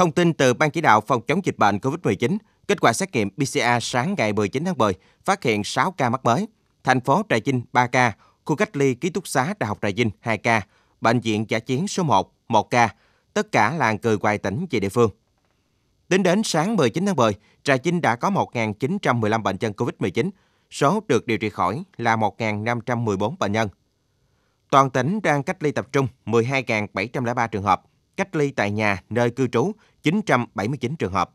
Thông tin từ Ban chỉ đạo phòng chống dịch bệnh COVID-19, kết quả xét nghiệm PCR sáng ngày 19 tháng 10 phát hiện 6 ca mắc mới. Thành phố Trà Vinh 3 ca, khu cách ly ký túc xá Đại học Trà Vinh 2 ca, bệnh viện giả chiến số 1 1 ca, tất cả làng cười ngoài tỉnh về địa phương. Tính đến sáng 19 tháng 10, Trà Vinh đã có 1.915 bệnh nhân COVID-19, số được điều trị khỏi là 1.514 bệnh nhân. Toàn tỉnh đang cách ly tập trung 12.703 trường hợp, cách ly tại nhà nơi cư trú 979 trường hợp.